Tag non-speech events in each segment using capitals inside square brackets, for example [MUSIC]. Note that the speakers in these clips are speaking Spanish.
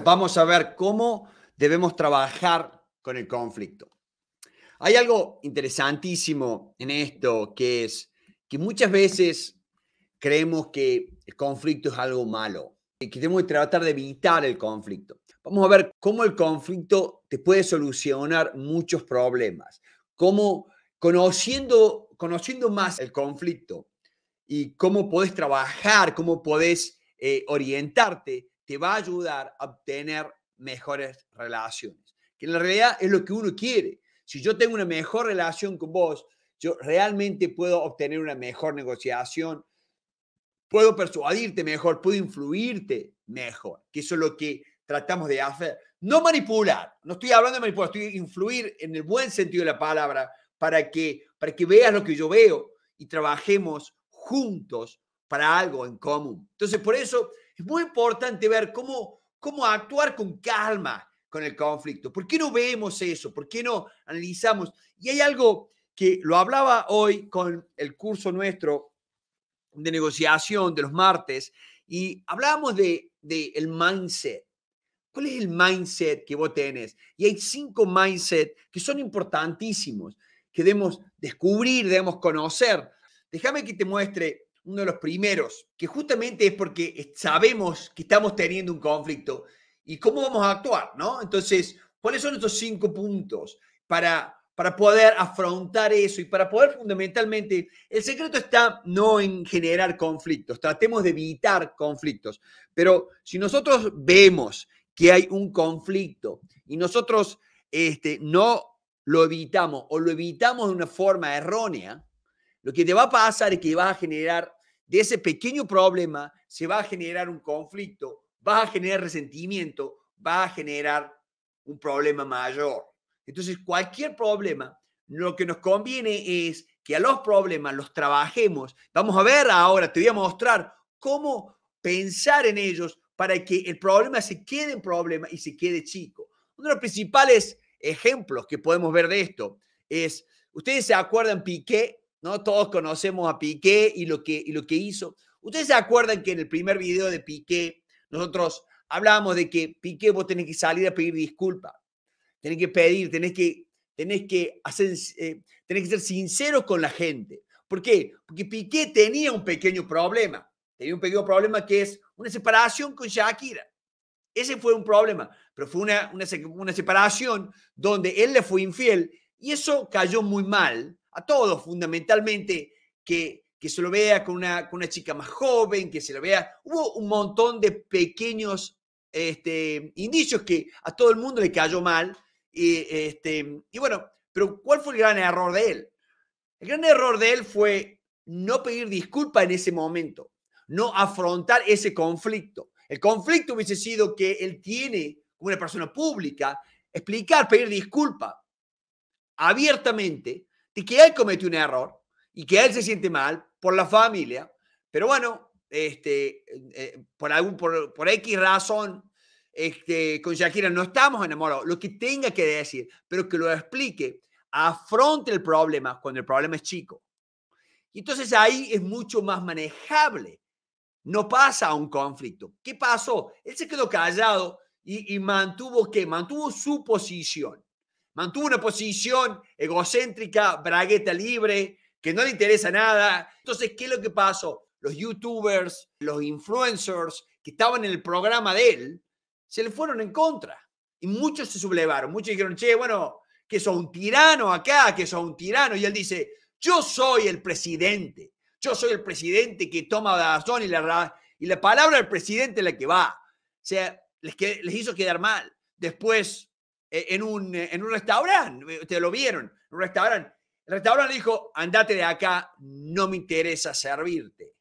Vamos a ver cómo debemos trabajar con el conflicto. Hay algo interesantísimo en esto, que es que muchas veces creemos que el conflicto es algo malo y que tenemos que tratar de evitar el conflicto. Vamos a ver cómo el conflicto te puede solucionar muchos problemas, cómo conociendo, conociendo más el conflicto y cómo podés trabajar, cómo podés eh, orientarte, te va a ayudar a obtener mejores relaciones, que en realidad es lo que uno quiere. Si yo tengo una mejor relación con vos, yo realmente puedo obtener una mejor negociación, puedo persuadirte mejor, puedo influirte mejor, que eso es lo que tratamos de hacer. No manipular, no estoy hablando de manipular, estoy influir en el buen sentido de la palabra para que, para que veas lo que yo veo y trabajemos juntos para algo en común. Entonces, por eso es muy importante ver cómo, cómo actuar con calma con el conflicto. ¿Por qué no vemos eso? ¿Por qué no analizamos? Y hay algo que lo hablaba hoy con el curso nuestro de negociación de los martes y hablábamos de, de el mindset. ¿Cuál es el mindset que vos tenés? Y hay cinco mindset que son importantísimos, que debemos descubrir, debemos conocer. Déjame que te muestre uno de los primeros, que justamente es porque sabemos que estamos teniendo un conflicto y cómo vamos a actuar, ¿no? Entonces, ¿cuáles son estos cinco puntos para, para poder afrontar eso y para poder fundamentalmente, el secreto está no en generar conflictos, tratemos de evitar conflictos, pero si nosotros vemos que hay un conflicto y nosotros este, no lo evitamos o lo evitamos de una forma errónea, lo que te va a pasar es que vas a generar, de ese pequeño problema, se va a generar un conflicto, vas a generar resentimiento, va a generar un problema mayor. Entonces, cualquier problema, lo que nos conviene es que a los problemas los trabajemos. Vamos a ver ahora, te voy a mostrar cómo pensar en ellos para que el problema se quede en problema y se quede chico. Uno de los principales ejemplos que podemos ver de esto es, ustedes se acuerdan, Piqué ¿no? Todos conocemos a Piqué y lo, que, y lo que hizo. Ustedes se acuerdan que en el primer video de Piqué, nosotros hablábamos de que Piqué vos tenés que salir a pedir disculpas, tenés que pedir, tenés que, tenés que, hacer, eh, que ser sincero con la gente. ¿Por qué? Porque Piqué tenía un pequeño problema, tenía un pequeño problema que es una separación con Shakira. Ese fue un problema, pero fue una, una separación donde él le fue infiel y eso cayó muy mal a todos fundamentalmente, que, se lo vea con una, chica más joven, que se lo vea. Hubo un montón de pequeños este, indicios que a todo el mundo le cayó mal. Y, este, y bueno, pero ¿cuál fue el gran error de él? El gran error de él fue no pedir disculpa en ese momento, no afrontar ese conflicto. El conflicto hubiese sido que él tiene, como una persona pública, explicar, pedir disculpa abiertamente de que él cometió un error y que él se siente mal por la familia, pero bueno, este, eh, por, algún, por, por X razón, este, con Shakira no estamos enamorados, lo que tenga que decir, pero que lo explique, afronte el problema cuando el problema es chico. Y entonces ahí es mucho más manejable. No pasa a un conflicto. ¿Qué pasó? Él se quedó callado y, y mantuvo que mantuvo su posición. Mantuvo una posición egocéntrica, bragueta libre, que no le interesa nada. Entonces, ¿qué es lo que pasó? Los youtubers, los influencers que estaban en el programa de él, se le fueron en contra. Y muchos se sublevaron, muchos dijeron, che, bueno, que son un tirano acá, que son un tirano. Y él dice, yo soy el presidente, yo soy el presidente que toma la razón y la, y la palabra del presidente es la que va. O sea, les, les hizo quedar mal. Después eh, en un, eh, en un restaurante, eh, te lo vieron, en un restaurante. El restaurante dijo, andate de acá, no me interesa servirte.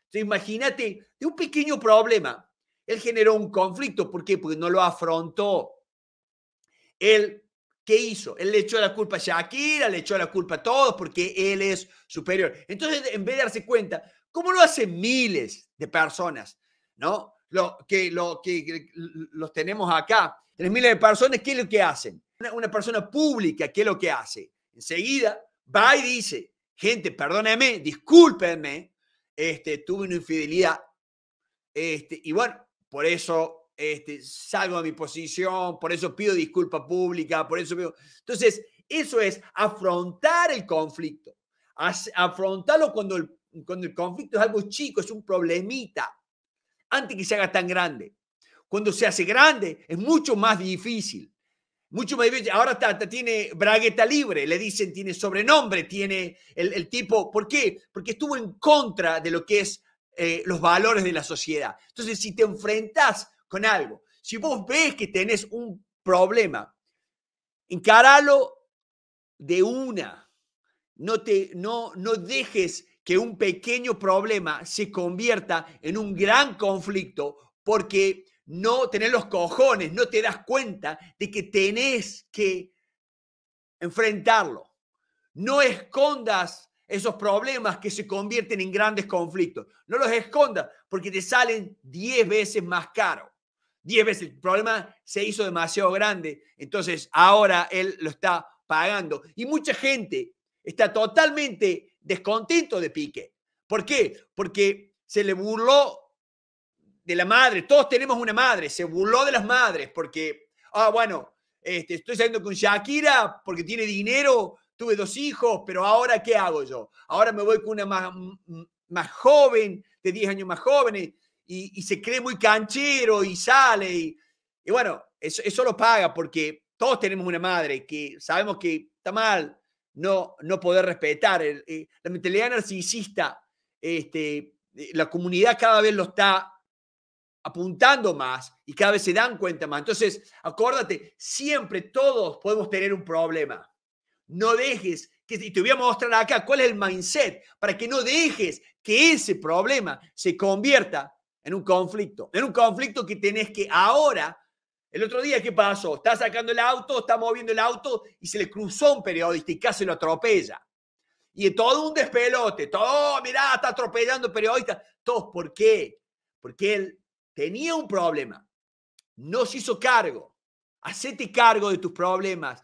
Entonces imagínate, de un pequeño problema, él generó un conflicto, ¿por qué? Porque no lo afrontó. Él, ¿qué hizo? Él le echó la culpa a Shakira, le echó la culpa a todos porque él es superior. Entonces, en vez de darse cuenta, ¿cómo lo hacen miles de personas? ¿No? Lo que, lo, que los tenemos acá Tres miles de personas, ¿qué es lo que hacen? Una, persona pública, ¿qué es lo que hace? Enseguida va y dice, gente, perdóneme, discúlpenme, este, tuve una infidelidad. Este, y bueno, por eso este, salgo de mi posición, por eso pido disculpa pública, por eso pido... Entonces, eso es afrontar el conflicto, afrontarlo cuando el, cuando el conflicto es algo chico, es un problemita, antes que se haga tan grande. Cuando se hace grande es mucho más difícil. Mucho más difícil. Ahora tiene bragueta libre, le dicen, tiene sobrenombre, tiene el, tipo. ¿Por qué? Porque estuvo en contra de lo que es eh, los valores de la sociedad. Entonces, si te enfrentas con algo, si vos ves que tenés un problema, encaralo de una. No, te, no, no dejes que un pequeño problema se convierta en un gran conflicto porque no tener los cojones, no te das cuenta de que tenés que enfrentarlo. No escondas esos problemas que se convierten en grandes conflictos. No los escondas porque te salen 10 veces más caro. 10 veces. El problema se hizo demasiado grande, entonces ahora él lo está pagando. Y mucha gente está totalmente descontento de Pique. ¿Por qué? Porque se le burló de la madre, todos tenemos una madre, se burló de las madres porque, ah, bueno, este, estoy saliendo con Shakira porque tiene dinero, tuve dos hijos, pero ahora ¿qué hago yo? Ahora me voy con una más, más joven, de 10 años más joven, y, se cree muy canchero y sale. Y, bueno, eso, lo paga porque todos tenemos una madre que sabemos que está mal no, no poder respetar. Eh, la mentalidad narcisista, este, eh, la comunidad cada vez lo está apuntando más y cada vez se dan cuenta más. Entonces, acuérdate, siempre todos podemos tener un problema. No dejes que, y te voy a mostrar acá cuál es el mindset para que no dejes que ese problema se convierta en un conflicto, en un conflicto que tenés que ahora, el otro día, ¿qué pasó? Está sacando el auto, está moviendo el auto y se le cruzó un periodista y casi lo atropella. Y todo un despelote, todo, mirá, está atropellando periodistas. Todos, ¿por qué? Porque él tenía un problema, no se hizo cargo. Hacete cargo de tus problemas.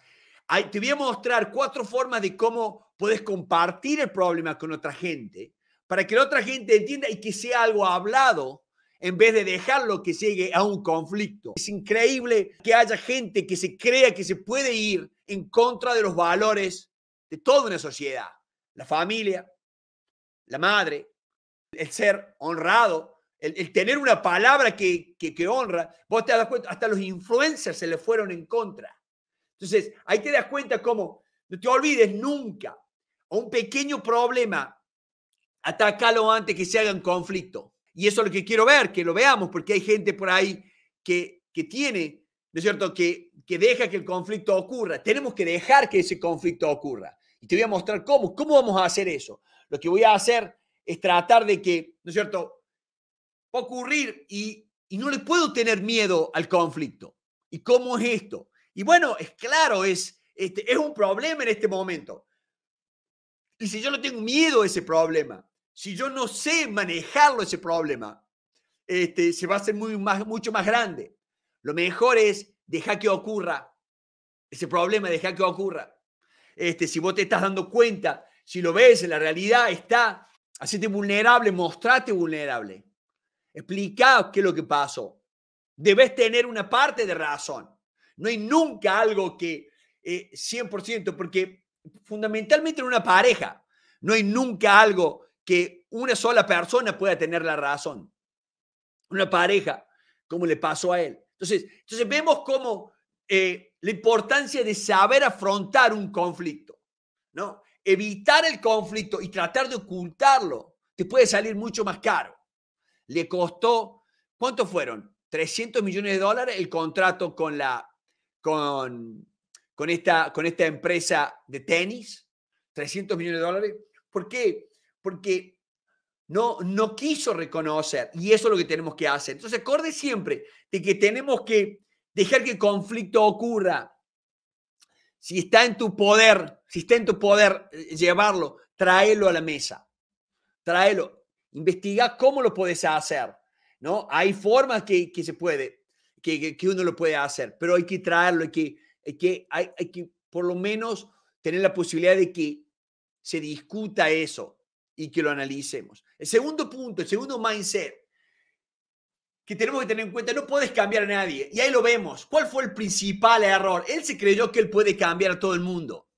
te voy a mostrar cuatro formas de cómo puedes compartir el problema con otra gente para que la otra gente entienda y que sea algo hablado en vez de dejarlo que llegue a un conflicto. Es increíble que haya gente que se crea que se puede ir en contra de los valores de toda una sociedad. La familia, la madre, el ser honrado, el, tener una palabra que, que, honra, vos te das cuenta, hasta los influencers se le fueron en contra. Entonces, ahí te das cuenta cómo, no te olvides nunca, a un pequeño problema, atacalo antes que se haga un conflicto. Y eso es lo que quiero ver, que lo veamos, porque hay gente por ahí que, que tiene, ¿no es cierto?, que, que deja que el conflicto ocurra. Tenemos que dejar que ese conflicto ocurra. Y te voy a mostrar cómo, cómo vamos a hacer eso. Lo que voy a hacer es tratar de que, ¿no es cierto?, va ocurrir y, no le puedo tener miedo al conflicto. ¿Y cómo es esto? Y bueno, es claro, es, este, es un problema en este momento. Y si yo no tengo miedo a ese problema, si yo no sé manejarlo ese problema, este, se va a hacer muy mucho más grande. Lo mejor es dejar que ocurra ese problema, dejar que ocurra. Este, si vos te estás dando cuenta, si lo ves, en la realidad está, hacete vulnerable, mostrate vulnerable. Explica qué es lo que pasó. Debes tener una parte de razón. No hay nunca algo que 100%, eh, porque fundamentalmente en una pareja, no hay nunca algo que una sola persona pueda tener la razón. Una pareja, como le pasó a él. Entonces, entonces vemos cómo eh, la importancia de saber afrontar un conflicto, ¿no? Evitar el conflicto y tratar de ocultarlo te puede salir mucho más caro. Le costó, ¿cuánto fueron? 300 millones de dólares el contrato con, la, con, con, esta, con esta empresa de tenis. 300 millones de dólares. ¿Por qué? Porque no, no quiso reconocer y eso es lo que tenemos que hacer. Entonces, acorde siempre de que tenemos que dejar que el conflicto ocurra. Si está en tu poder, si está en tu poder eh, llevarlo, tráelo a la mesa. Tráelo investiga cómo lo puedes hacer, ¿no? Hay formas que, se puede, que, uno lo puede hacer, pero hay que traerlo, hay que, que, hay, que por lo menos tener la posibilidad de que se discuta eso y que lo analicemos. El segundo punto, el segundo mindset que tenemos que tener en cuenta, no puedes cambiar a nadie. Y ahí lo vemos. ¿Cuál fue el principal error? Él se creyó que él puede cambiar a todo el mundo.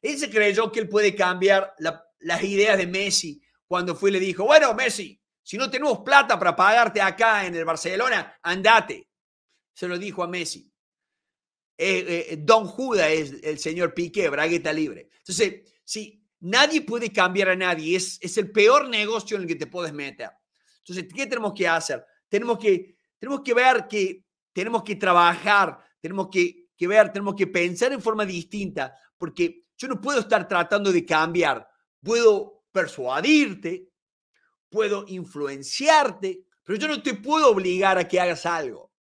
Él se creyó que él puede cambiar las ideas de Messi cuando fue le dijo, bueno, Messi, si no tenemos plata para pagarte acá en el Barcelona, andate. Se lo dijo a Messi. Eh, eh, eh, Don Judas es el señor Piqué, bragueta libre. Entonces, si nadie puede cambiar a nadie, es, es el peor negocio en el que te puedes meter. Entonces, ¿qué tenemos que hacer? Tenemos que, tenemos que ver que tenemos que trabajar, tenemos que, que ver, tenemos que pensar en forma distinta, porque yo no puedo estar tratando de cambiar, puedo persuadirte, puedo influenciarte, pero yo no te puedo obligar a que hagas algo.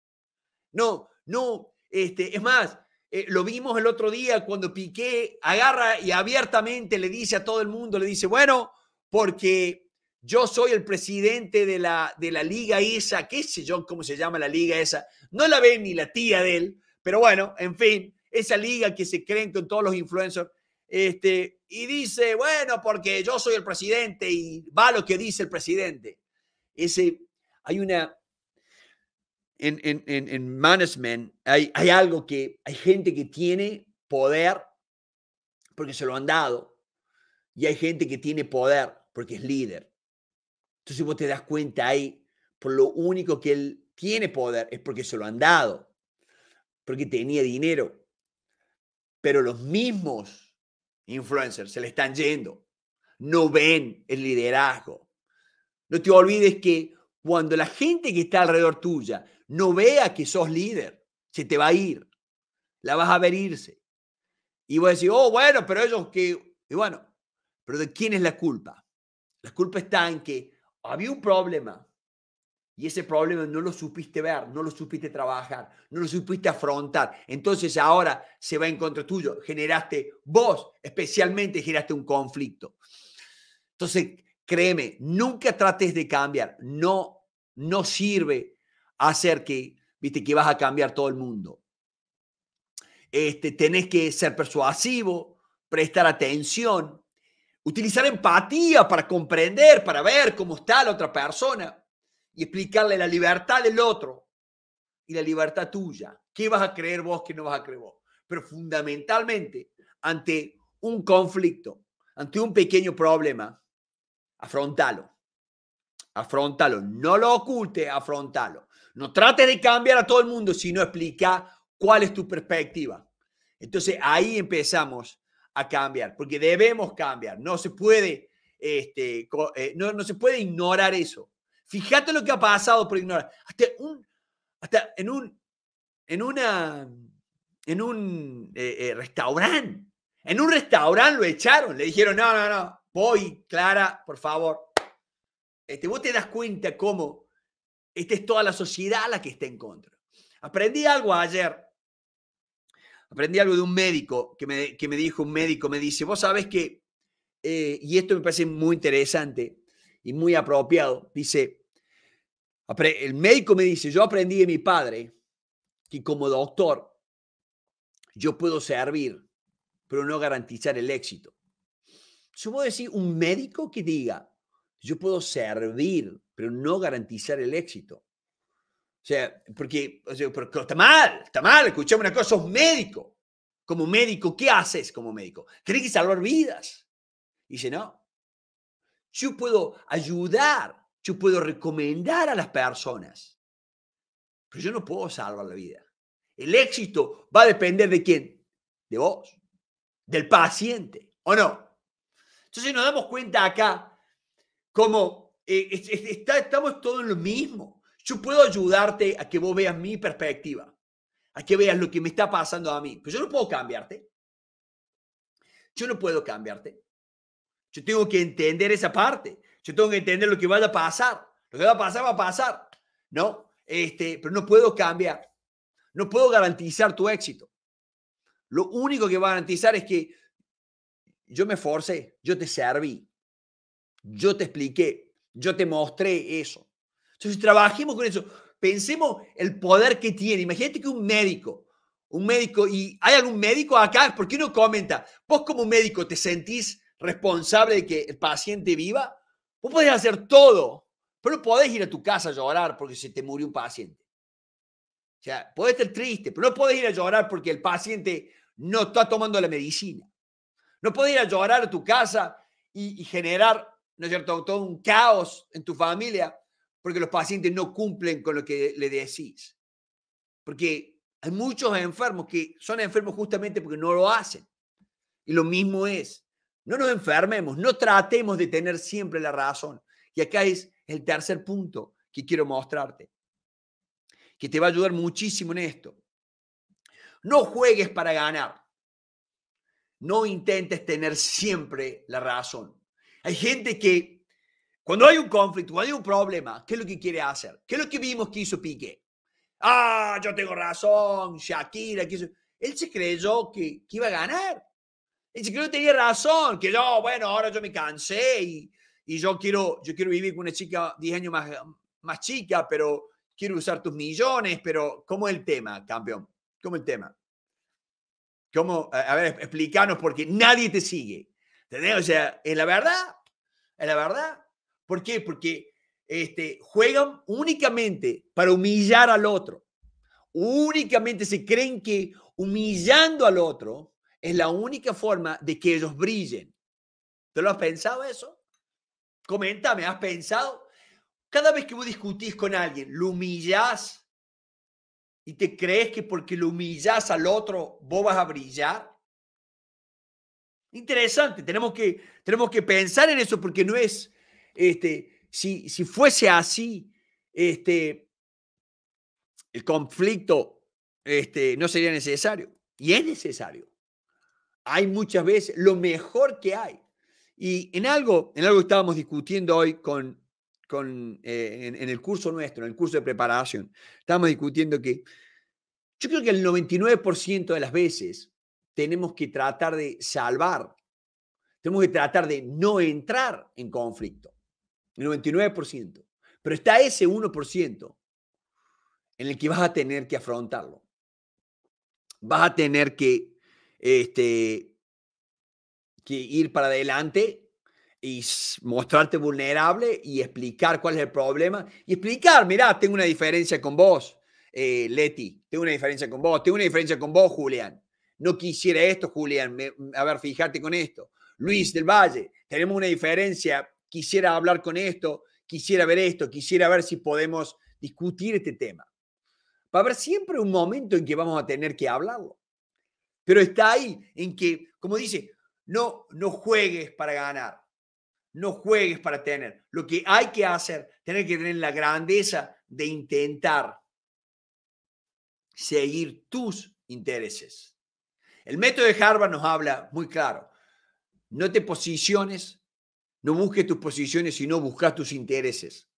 No, no, este, es más, eh, lo vimos el otro día cuando Piqué agarra y abiertamente le dice a todo el mundo, le dice, bueno, porque yo soy el presidente de la, de la liga esa, qué sé yo cómo se llama la liga esa, no la ve ni la tía de él, pero bueno, en fin, esa liga que se creen con todos los influencers, este, y dice, bueno, porque yo soy el presidente y va lo que dice el presidente. Ese, hay una, en, en, en, management hay, hay algo que, hay gente que tiene poder porque se lo han dado y hay gente que tiene poder porque es líder. Entonces vos te das cuenta ahí, por lo único que él tiene poder es porque se lo han dado, porque tenía dinero. Pero los mismos influencers se le están yendo. No ven el liderazgo. No te olvides que cuando la gente que está alrededor tuya no vea que sos líder, se te va a ir. La vas a ver irse. Y a decir oh, bueno, pero ellos que... Y bueno, pero ¿de quién es la culpa? La culpa está en que había un problema, y ese problema no lo supiste ver, no lo supiste trabajar, no lo supiste afrontar. Entonces ahora se va en contra tuyo. Generaste vos, especialmente generaste un conflicto. Entonces, créeme, nunca trates de cambiar. No, no sirve hacer que, viste, que vas a cambiar todo el mundo. Este, tenés que ser persuasivo, prestar atención, utilizar empatía para comprender, para ver cómo está la otra persona y explicarle la libertad del otro y la libertad tuya. ¿Qué vas a creer vos, qué no vas a creer vos? Pero fundamentalmente, ante un conflicto, ante un pequeño problema, afrontalo. Afrontalo. No lo oculte, afrontalo. No trate de cambiar a todo el mundo, sino explica cuál es tu perspectiva. Entonces ahí empezamos a cambiar, porque debemos cambiar. No se puede, este, eh, no se puede ignorar eso. Fíjate lo que ha pasado por ignorar. Hasta, un, hasta en un, en una, en un eh, eh, restaurante. En un restaurante lo echaron. Le dijeron, no, no, no, voy, Clara, por favor. Este, vos te das cuenta cómo esta es toda la sociedad la que está en contra. Aprendí algo ayer. Aprendí algo de un médico que me, que me dijo, un médico me dice, vos sabes que, eh, y esto me parece muy interesante, y muy apropiado. Dice, el médico me dice, yo aprendí de mi padre que como doctor yo puedo servir, pero no garantizar el éxito. Yo decir, un médico que diga, yo puedo servir, pero no garantizar el éxito. O sea, porque, o sea, está mal, está mal, escuchame una cosa, sos médico. Como médico, ¿qué haces como médico? Tienes que salvar vidas. dice, no, yo puedo ayudar, yo puedo recomendar a las personas, pero yo no puedo salvar la vida. El éxito va a depender de quién, de vos, del paciente, ¿o no? Entonces nos damos cuenta acá como eh, está, estamos todos en lo mismo. Yo puedo ayudarte a que vos veas mi perspectiva, a que veas lo que me está pasando a mí, pero yo no puedo cambiarte. Yo no puedo cambiarte. Yo tengo que entender esa parte. Yo tengo que entender lo que vaya a pasar. Lo que va a pasar va a pasar. ¿No? Este, pero no puedo cambiar. No puedo garantizar tu éxito. Lo único que va a garantizar es que yo me forcé, yo te serví, yo te expliqué, yo te mostré eso. Entonces, trabajemos con eso. Pensemos el poder que tiene. Imagínate que un médico, un médico, y hay algún médico acá, ¿por qué no comenta? Vos como médico te sentís responsable de que el paciente viva? Vos podés hacer todo, pero no podés ir a tu casa a llorar porque se te murió un paciente. O sea, podés estar triste, pero no podés ir a llorar porque el paciente no está tomando la medicina. No podés ir a llorar a tu casa y, y generar, ¿no es cierto?, todo un caos en tu familia porque los pacientes no cumplen con lo que le decís. Porque hay muchos enfermos que son enfermos justamente porque no lo hacen. Y lo mismo es no nos enfermemos, no tratemos de tener siempre la razón. Y acá es el tercer punto que quiero mostrarte, que te va a ayudar muchísimo en esto. No juegues para ganar. No intentes tener siempre la razón. Hay gente que cuando hay un conflicto, cuando hay un problema, ¿qué es lo que quiere hacer? ¿Qué es lo que vimos que hizo pique Ah, yo tengo razón, Shakira, que Él se creyó que, que iba a ganar. Dice que no tenía razón, que no, bueno, ahora yo me cansé y, y yo, quiero, yo quiero vivir con una chica 10 años más, más chica, pero quiero usar tus millones, pero ¿cómo es el tema, campeón? ¿Cómo es el tema? ¿Cómo? A, ver, explícanos porque nadie te sigue. ¿Entendés? O sea, es la verdad, es la verdad. ¿Por qué? Porque este, juegan únicamente para humillar al otro. Únicamente se creen que humillando al otro, es la única forma de que ellos brillen. ¿Te lo has pensado eso? Coméntame, ¿has pensado? Cada vez que vos discutís con alguien, lo humillás y te crees que porque lo humillás al otro, vos vas a brillar. Interesante, tenemos que, tenemos que pensar en eso porque no es, este, si, si fuese así, este, el conflicto este, no sería necesario. Y es necesario hay muchas veces lo mejor que hay. Y en algo, en algo estábamos discutiendo hoy con, con, eh, en, en, el curso nuestro, en el curso de preparación, estábamos discutiendo que yo creo que el 99% de las veces tenemos que tratar de salvar, tenemos que tratar de no entrar en conflicto, el 99%. Pero está ese 1% en el que vas a tener que afrontarlo. Vas a tener que este, que ir para adelante y mostrarte vulnerable y explicar cuál es el problema y explicar, mira tengo una diferencia con vos, eh, Leti, tengo una diferencia con vos, tengo una diferencia con vos, Julián. No quisiera esto, Julián. Mm, a ver, fijarte con esto. Luis del Valle, tenemos una diferencia. Quisiera hablar con esto, quisiera ver esto, quisiera ver si podemos discutir este tema. Va a haber siempre un momento en que vamos a tener que hablarlo. Pero está ahí en que, como dice, no, no juegues para ganar, no juegues para tener. Lo que hay que hacer, tener que tener la grandeza de intentar seguir tus intereses. El método de Harvard nos habla muy claro. No te posiciones, no busques tus posiciones, sino buscas tus intereses.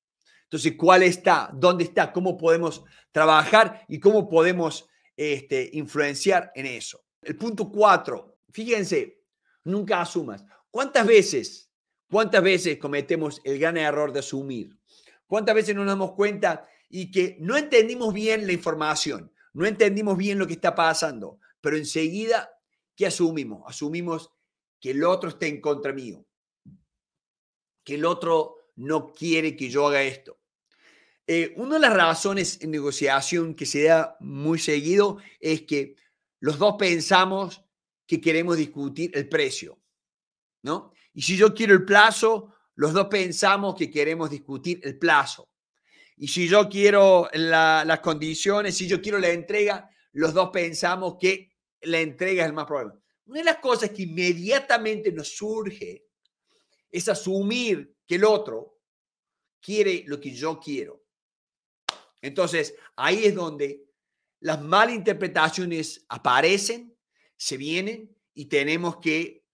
Entonces, ¿cuál está? ¿Dónde está? ¿Cómo podemos trabajar y cómo podemos este, influenciar en eso? El punto cuatro, fíjense, nunca asumas. ¿Cuántas veces, cuántas veces cometemos el gran error de asumir? ¿Cuántas veces nos damos cuenta y que no entendimos bien la información, no entendimos bien lo que está pasando, pero enseguida, ¿qué asumimos? Asumimos que el otro está en contra mío, que el otro no quiere que yo haga esto. Eh, una de las razones en negociación que se da muy seguido es que los dos pensamos que queremos discutir el precio, ¿no? Y si yo quiero el plazo, los dos pensamos que queremos discutir el plazo. Y si yo quiero las condiciones, si yo quiero la entrega, los dos pensamos que la entrega es el más problema. Una de las cosas que inmediatamente nos surge es asumir que el otro quiere lo que yo quiero. Entonces, ahí es donde las malinterpretaciones aparecen, se vienen y tenemos que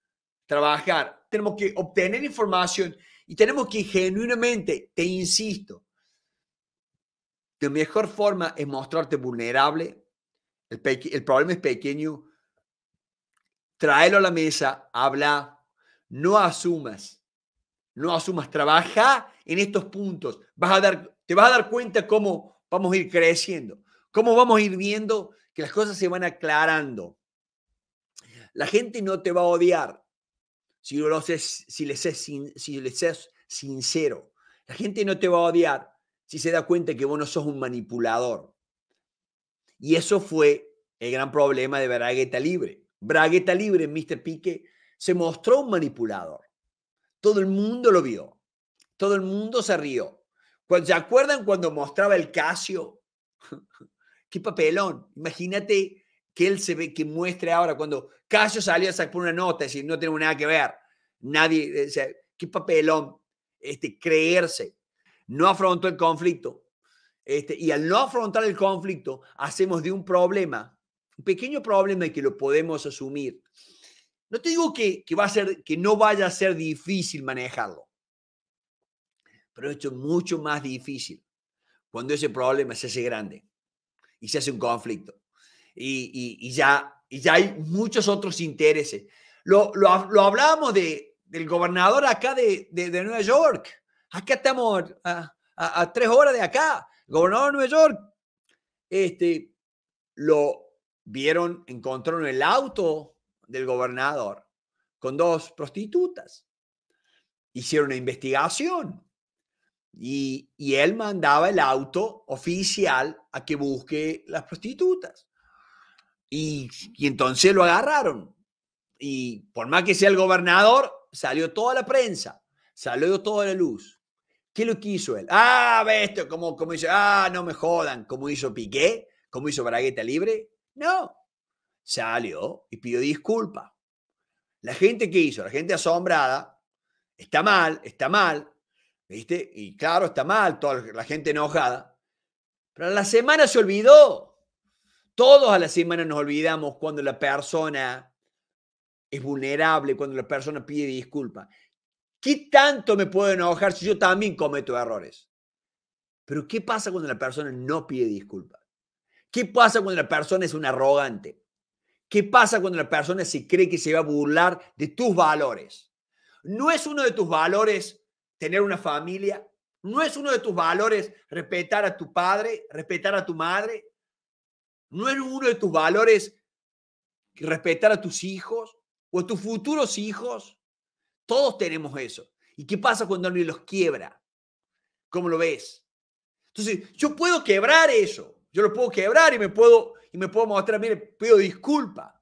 trabajar, tenemos que obtener información y tenemos que genuinamente, te insisto, la mejor forma es mostrarte vulnerable, el, el problema es pequeño, tráelo a la mesa, habla, no asumas, no asumas, trabaja en estos puntos, vas a dar, te vas a dar cuenta cómo vamos a ir creciendo. ¿Cómo vamos a ir viendo que las cosas se van aclarando? La gente no te va a odiar si, lo si, les es si sincero. La gente no te va a odiar si se da cuenta que vos no sos un manipulador. Y eso fue el gran problema de Bragueta Libre. Bragueta Libre, Mr. Pique, se mostró un manipulador. Todo el mundo lo vio. Todo el mundo se rió. ¿Se acuerdan cuando mostraba el Casio? [LAUGHS] qué papelón. Imagínate que él se ve, que muestre ahora cuando Casio salió a sacar una nota, es decir, no tenemos nada que ver. Nadie, eh, o sea, qué papelón. Este, creerse. No afrontó el conflicto. Este, y al no afrontar el conflicto, hacemos de un problema, un pequeño problema y que lo podemos asumir. No te digo que, que, va a ser, que no vaya a ser difícil manejarlo, pero es mucho más difícil cuando ese problema se hace grande y se hace un conflicto. Y, ya, ya hay muchos otros intereses. Lo, lo, hablábamos de, del gobernador acá de, de, Nueva York. Acá estamos a, a, tres horas de acá. El gobernador de Nueva York. Este, lo vieron, encontraron el auto del gobernador con dos prostitutas. Hicieron una investigación. Y, él mandaba el auto oficial a que busque las prostitutas. Y, entonces lo agarraron. Y por más que sea el gobernador, salió toda la prensa, salió toda la luz. ¿Qué lo quiso él? Ah, ve como, como ah, no me jodan, como hizo Piqué, como hizo Bragueta Libre. No, salió y pidió disculpas. La gente que hizo, la gente asombrada, está mal, está mal, ¿Viste? Y claro, está mal, toda la gente enojada. Pero la semana se olvidó. Todos a la semana nos olvidamos cuando la persona es vulnerable, cuando la persona pide disculpas. ¿Qué tanto me puedo enojar si yo también cometo errores? Pero ¿qué pasa cuando la persona no pide disculpas? ¿Qué pasa cuando la persona es un arrogante? ¿Qué pasa cuando la persona se cree que se va a burlar de tus valores? No es uno de tus valores tener una familia? ¿No es uno de tus valores respetar a tu padre, respetar a tu madre? ¿No es uno de tus valores respetar a tus hijos o a tus futuros hijos? Todos tenemos eso. ¿Y qué pasa cuando alguien los quiebra? ¿Cómo lo ves? Entonces, yo puedo quebrar eso. Yo lo puedo quebrar y me puedo, y me puedo mostrar, mire, pido disculpa.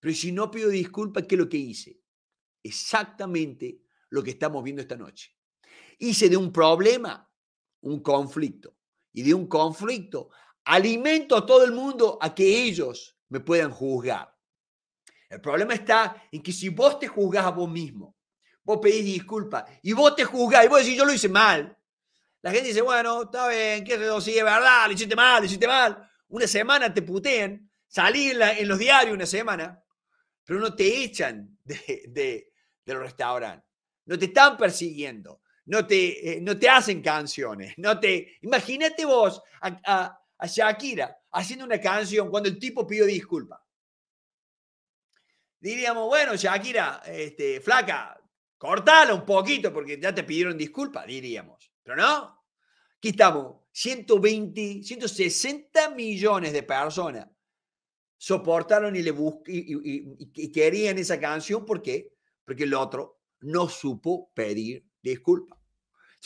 Pero si no pido disculpa, ¿qué es lo que hice? Exactamente lo que estamos viendo esta noche hice de un problema un conflicto. Y de un conflicto alimento a todo el mundo a que ellos me puedan juzgar. El problema está en que si vos te juzgás a vos mismo, vos pedís disculpas y vos te juzgás y vos decís, yo lo hice mal. La gente dice, bueno, está bien, qué sé sí, es verdad, lo hiciste mal, lo hiciste mal. Una semana te putean salí en, los diarios una semana, pero no te echan de, del restaurante. No te están persiguiendo no te, eh, no te hacen canciones, no te... Imagínate vos a, Shakira haciendo una canción cuando el tipo pidió disculpa Diríamos, bueno, Shakira, este, flaca, cortala un poquito porque ya te pidieron disculpa diríamos. Pero no, aquí estamos, 120, 160 millones de personas soportaron y, le y, querían esa canción. ¿Por qué? Porque el otro no supo pedir disculpa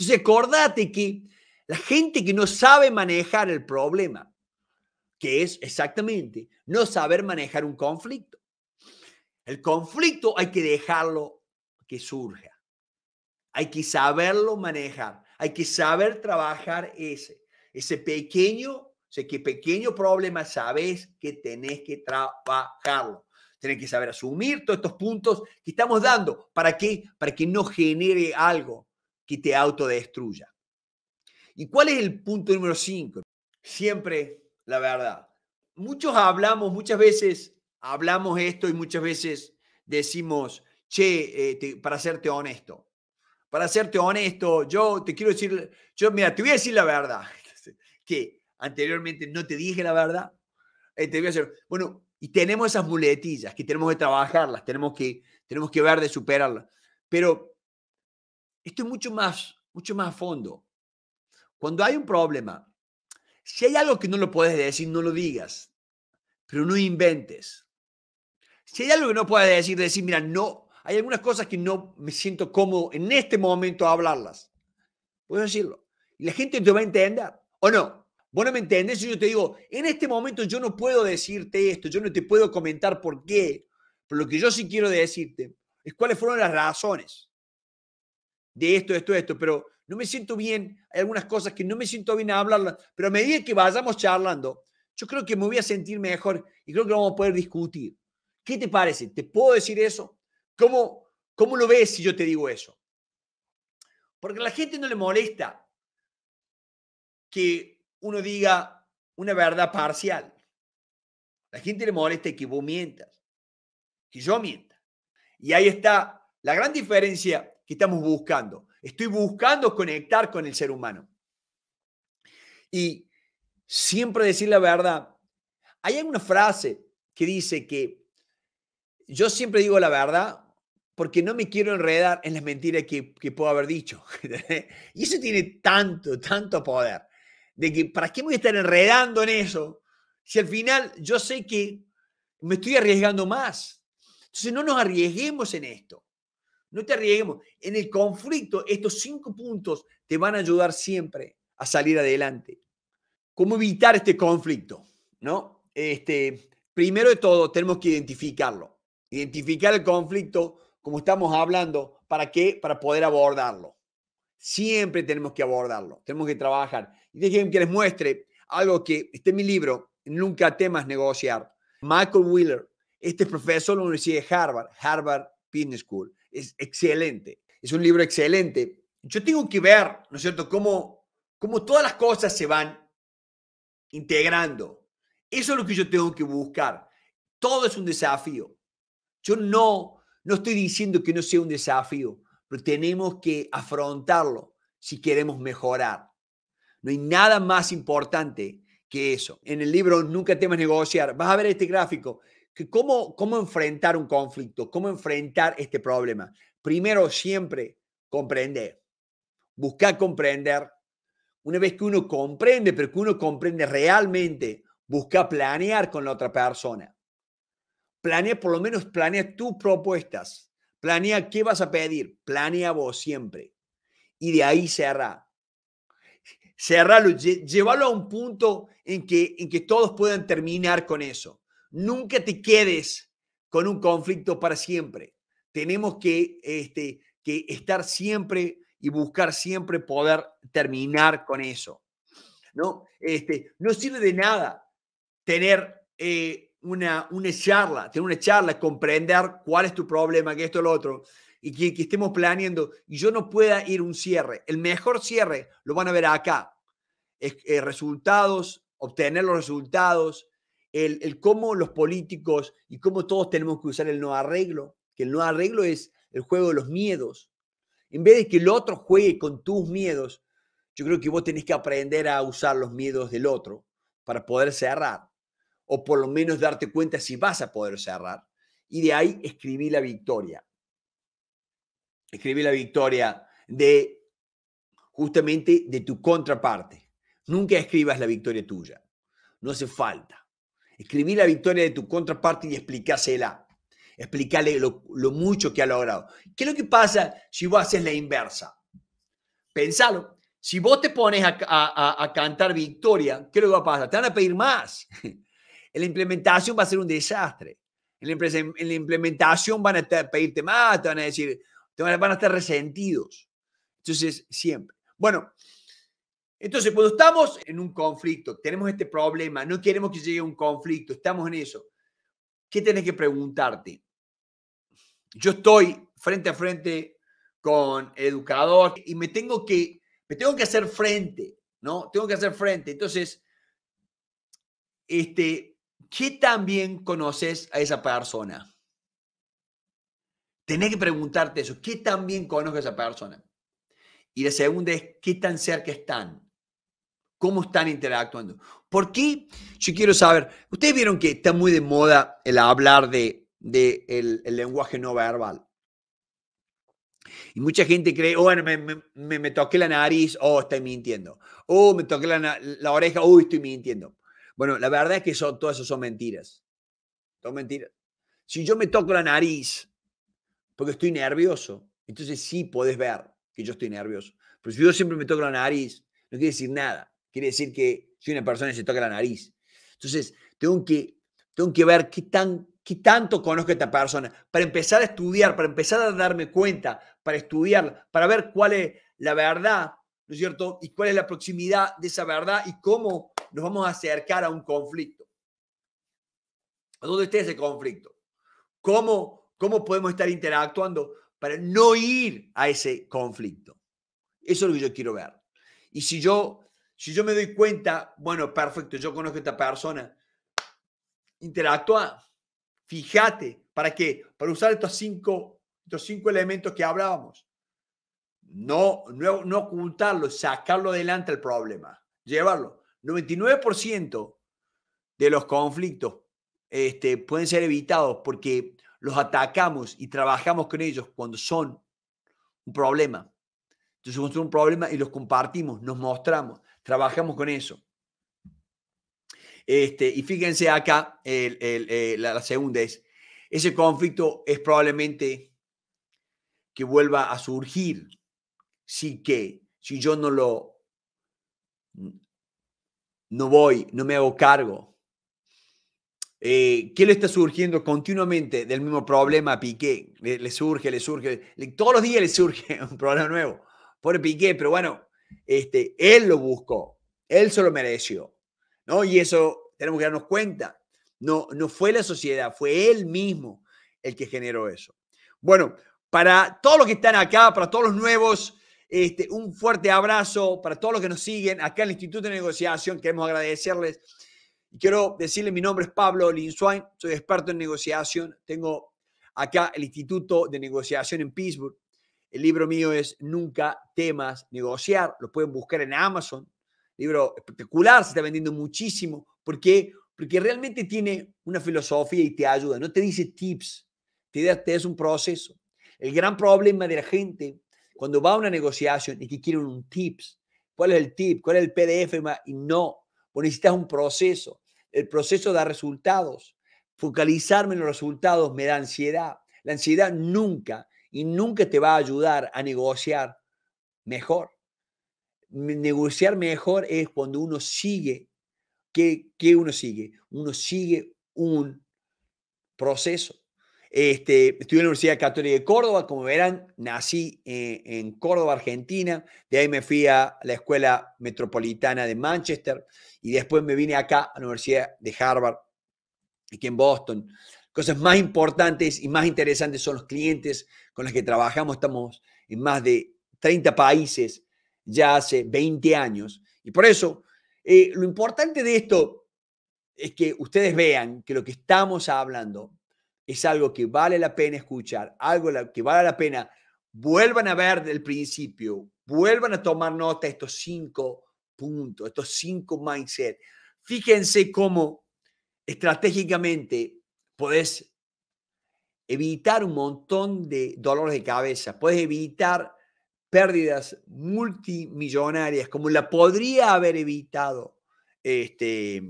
entonces, acordate que la gente que no sabe manejar el problema, que es exactamente no saber manejar un conflicto. El conflicto hay que dejarlo que surja. Hay que saberlo manejar. Hay que saber trabajar ese, ese pequeño, ese pequeño problema sabes que tenés que trabajarlo. Tenés que saber asumir todos estos puntos que estamos dando. ¿Para qué? Para que no genere algo que te autodestruya. ¿Y cuál es el punto número cinco? Siempre la verdad. Muchos hablamos, muchas veces hablamos esto y muchas veces decimos, che, eh, para serte honesto, para serte honesto, yo te quiero decir, yo mira, te voy a decir la verdad, [LAUGHS] que anteriormente no te dije la verdad, eh, te voy a decir, bueno, y tenemos esas muletillas que tenemos que trabajarlas, tenemos que, tenemos que ver de superarlas, pero esto es mucho más, mucho más a fondo. Cuando hay un problema, si hay algo que no lo puedes decir, no lo digas, pero no inventes. Si hay algo que no puedes decir, decir, mira, no, hay algunas cosas que no me siento cómodo en este momento a hablarlas. Puedo decirlo. Y la gente te va a entender, ¿o no? Vos no me entendés y yo te digo, en este momento yo no puedo decirte esto, yo no te puedo comentar por qué, pero lo que yo sí quiero decirte es cuáles fueron las razones de esto, esto, esto, pero no me siento bien, hay algunas cosas que no me siento bien a hablarlas, pero a medida que vayamos charlando, yo creo que me voy a sentir mejor y creo que vamos a poder discutir. ¿Qué te parece? ¿Te puedo decir eso? ¿Cómo, cómo lo ves si yo te digo eso? Porque a la gente no le molesta que uno diga una verdad parcial. A la gente le molesta que vos mientas, que yo mienta. Y ahí está la gran diferencia que estamos buscando. Estoy buscando conectar con el ser humano. Y siempre decir la verdad. Hay una frase que dice que yo siempre digo la verdad porque no me quiero enredar en las mentiras que, que puedo haber dicho. [LAUGHS] y eso tiene tanto, tanto poder. De que, ¿para qué me voy a estar enredando en eso? Si al final yo sé que me estoy arriesgando más. Entonces no nos arriesguemos en esto. No te arriesguemos. En el conflicto, estos cinco puntos te van a ayudar siempre a salir adelante. ¿Cómo evitar este conflicto? ¿No? Este, primero de todo, tenemos que identificarlo. Identificar el conflicto, como estamos hablando, ¿para qué? Para poder abordarlo. Siempre tenemos que abordarlo, tenemos que trabajar. Y déjenme que les muestre algo que está en mi libro, Nunca temas negociar. Michael Wheeler, este es profesor de la Universidad de Harvard, Harvard Business School es excelente. Es un libro excelente. Yo tengo que ver, ¿no es cierto?, cómo, todas las cosas se van integrando. Eso es lo que yo tengo que buscar. Todo es un desafío. Yo no, no estoy diciendo que no sea un desafío, pero tenemos que afrontarlo si queremos mejorar. No hay nada más importante que eso. En el libro Nunca temas negociar, vas a ver este gráfico cómo, cómo enfrentar un conflicto, cómo enfrentar este problema. Primero, siempre comprender, buscar comprender. Una vez que uno comprende, pero que uno comprende realmente, busca planear con la otra persona. Planea, por lo menos planea tus propuestas. Planea qué vas a pedir. Planea vos siempre. Y de ahí cerrar cerrarlo, llevarlo a un punto en que, en que todos puedan terminar con eso. Nunca te quedes con un conflicto para siempre. Tenemos que, este, que estar siempre y buscar siempre poder terminar con eso. No, este, no sirve de nada tener eh, una, una charla, tener una charla, comprender cuál es tu problema, que esto, lo otro, y que, estemos planeando y yo no pueda ir un cierre. El mejor cierre lo van a ver acá. Eh, resultados, obtener los resultados, el, cómo los políticos y cómo todos tenemos que usar el no arreglo, que el no arreglo es el juego de los miedos. En vez de que el otro juegue con tus miedos, yo creo que vos tenés que aprender a usar los miedos del otro para poder cerrar, o por lo menos darte cuenta si vas a poder cerrar. Y de ahí escribí la victoria. Escribí la victoria de justamente de tu contraparte. Nunca escribas la victoria tuya. No hace falta. Escribí la victoria de tu contraparte y explicásela. Explicarle lo, mucho que ha logrado. ¿Qué es lo que pasa si vos haces la inversa? Pensalo. Si vos te pones a, cantar victoria, ¿qué es lo que va a pasar? Te van a pedir más. [LAUGHS] En la implementación va a ser un desastre. En la, implementación van a estar, pedirte más, te van a decir, te van, van a estar resentidos. Entonces, siempre. Bueno, entonces, cuando estamos en un conflicto, tenemos este problema, no queremos que llegue un conflicto, estamos en eso, ¿qué tenés que preguntarte? Yo estoy frente a frente con el educador y me tengo que, me tengo que hacer frente, ¿no? Tengo que hacer frente. Entonces, este, ¿qué tan bien conoces a esa persona? Tenés que preguntarte eso, ¿qué tan bien conoces a esa persona? Y la segunda es, ¿qué tan cerca están? cómo están interactuando. ¿Por qué? Yo quiero saber, ustedes vieron que está muy de moda el hablar de, de el, lenguaje no verbal. Y mucha gente cree, oh, bueno, me, toqué la nariz, oh, estoy mintiendo. Oh, me toqué la, oreja, oh, estoy mintiendo. Bueno, la verdad es que son, todo eso son mentiras. Son mentiras. Si yo me toco la nariz porque estoy nervioso, entonces sí podés ver que yo estoy nervioso. Pero si yo siempre me toco la nariz, no quiere decir nada. Quiere decir que si una persona se toca la nariz. Entonces, tengo que, tengo que ver qué, tan, qué tanto conozco a esta persona para empezar a estudiar, para empezar a darme cuenta, para estudiarla, para ver cuál es la verdad, ¿no es cierto? Y cuál es la proximidad de esa verdad y cómo nos vamos a acercar a un conflicto. ¿A dónde está ese conflicto? ¿Cómo, cómo podemos estar interactuando para no ir a ese conflicto? Eso es lo que yo quiero ver. Y si yo si yo me doy cuenta, bueno, perfecto, yo conozco a esta persona. Interactúa, fíjate, ¿para qué? Para usar estos cinco, cinco elementos que hablábamos. No, no, ocultarlo, sacarlo adelante el problema, llevarlo. 99% de los conflictos este, pueden ser evitados porque los atacamos y trabajamos con ellos cuando son un problema. Entonces, un problema y los compartimos, nos mostramos. Trabajamos con eso. Este, y fíjense acá, eh, la, segunda es, ese conflicto es probablemente que vuelva a surgir si que, si yo no lo, no voy, no me hago cargo. Eh, ¿Qué le está surgiendo continuamente del mismo problema a Piqué? Le, surge, le surge, todos los días le surge [LAUGHS] un problema nuevo. Pobre Piqué, pero bueno, este, él lo buscó, él se lo mereció, ¿no? Y eso tenemos que darnos cuenta. No, no fue la sociedad, fue él mismo el que generó eso. Bueno, para todos los que están acá, para todos los nuevos, este, un fuerte abrazo para todos los que nos siguen acá en el Instituto de Negociación. Queremos agradecerles. Quiero decirle mi nombre es Pablo Linswine, soy experto en negociación. Tengo acá el Instituto de Negociación en Pittsburgh. El libro mío es Nunca temas negociar. Lo pueden buscar en Amazon. Libro espectacular, se está vendiendo muchísimo. ¿Por qué? Porque realmente tiene una filosofía y te ayuda. No te dice tips, te da es un proceso. El gran problema de la gente cuando va a una negociación es que quieren un tips. ¿Cuál es el tip? ¿Cuál es el PDF? Y no, necesitas un proceso. El proceso da resultados. Focalizarme en los resultados me da ansiedad. La ansiedad nunca y nunca te va a ayudar a negociar mejor. Negociar mejor es cuando uno sigue, ¿qué, uno sigue? Uno sigue un proceso. Este, estudié en la Universidad Católica de Córdoba, como verán, nací en, eh, en Córdoba, Argentina, de ahí me fui a la Escuela Metropolitana de Manchester y después me vine acá a la Universidad de Harvard, aquí en Boston. Cosas más importantes y más interesantes son los clientes, con las que trabajamos, estamos en más de 30 países ya hace 20 años. Y por eso, eh, lo importante de esto es que ustedes vean que lo que estamos hablando es algo que vale la pena escuchar, algo que vale la pena. Vuelvan a ver del principio, vuelvan a tomar nota de estos cinco puntos, estos cinco mindset. Fíjense cómo estratégicamente podés evitar un montón de dolores de cabeza, puedes evitar pérdidas multimillonarias, como la podría haber evitado este,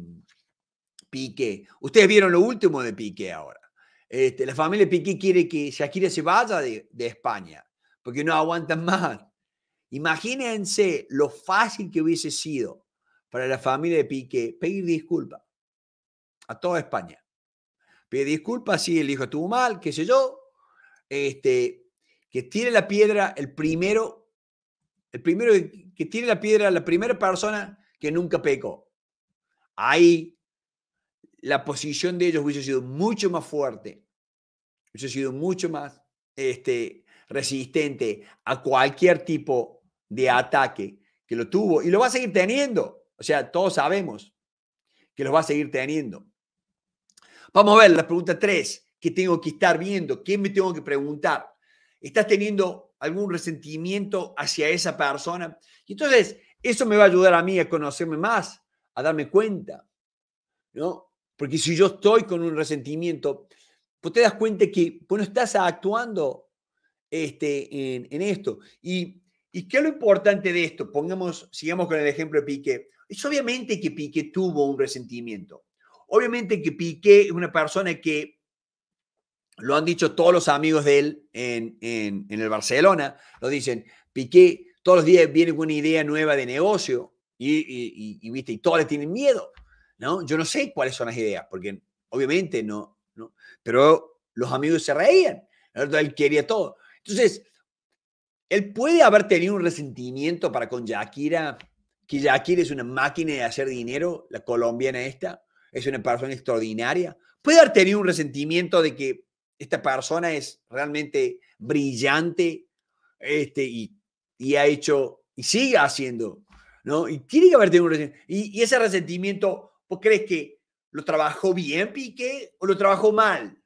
Piqué. Ustedes vieron lo último de Piqué ahora. Este, la familia Piqué quiere que Shakira se vaya de, España, porque no aguantan más. Imagínense lo fácil que hubiese sido para la familia de Piqué pedir disculpas a toda España. Pide disculpas, si el hijo estuvo mal, qué sé yo. Este, que tiene la piedra el primero, el primero que tiene la piedra, la primera persona que nunca pecó. Ahí la posición de ellos hubiese sido mucho más fuerte, hubiese sido mucho más este, resistente a cualquier tipo de ataque que lo tuvo y lo va a seguir teniendo. O sea, todos sabemos que los va a seguir teniendo. Vamos a ver la pregunta 3, que tengo que estar viendo? ¿Qué me tengo que preguntar? ¿Estás teniendo algún resentimiento hacia esa persona? Y entonces, eso me va a ayudar a mí a conocerme más, a darme cuenta, ¿no? Porque si yo estoy con un resentimiento, pues te das cuenta que pues, no estás actuando este, en, esto. Y, ¿Y qué es lo importante de esto? Pongamos, sigamos con el ejemplo de Piqué. Es obviamente que Piqué tuvo un resentimiento. Obviamente que Piqué es una persona que lo han dicho todos los amigos de él en, el Barcelona, lo dicen, Piqué todos los días viene con una idea nueva de negocio y, ¿viste? y todos le tienen miedo, ¿no? Yo no sé cuáles son las ideas, porque obviamente no, no pero los amigos se reían, él quería todo. Entonces, él puede haber tenido un resentimiento para con Shakira, que Shakira es una máquina de hacer dinero, la colombiana esta, es una persona extraordinaria, puede haber tenido un resentimiento de que esta persona es realmente brillante este, y, ha hecho y sigue haciendo, ¿no? Y tiene que haber tenido resentimiento. Y, ese resentimiento, crees que lo trabajó bien Piqué o lo trabajó mal?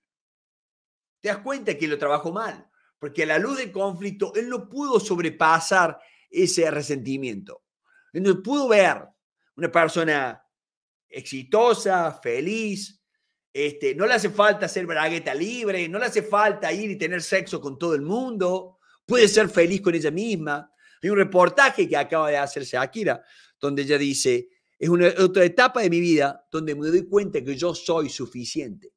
Te das cuenta que lo trabajó mal, porque a la luz del conflicto él no pudo sobrepasar ese resentimiento. Él no pudo ver una persona exitosa, feliz. Este, no le hace falta ser bragueta libre, no le hace falta ir y tener sexo con todo el mundo, puede ser feliz con ella misma. Hay un reportaje que acaba de hacerse Akira, donde ella dice, es una otra etapa de mi vida donde me doy cuenta que yo soy suficiente.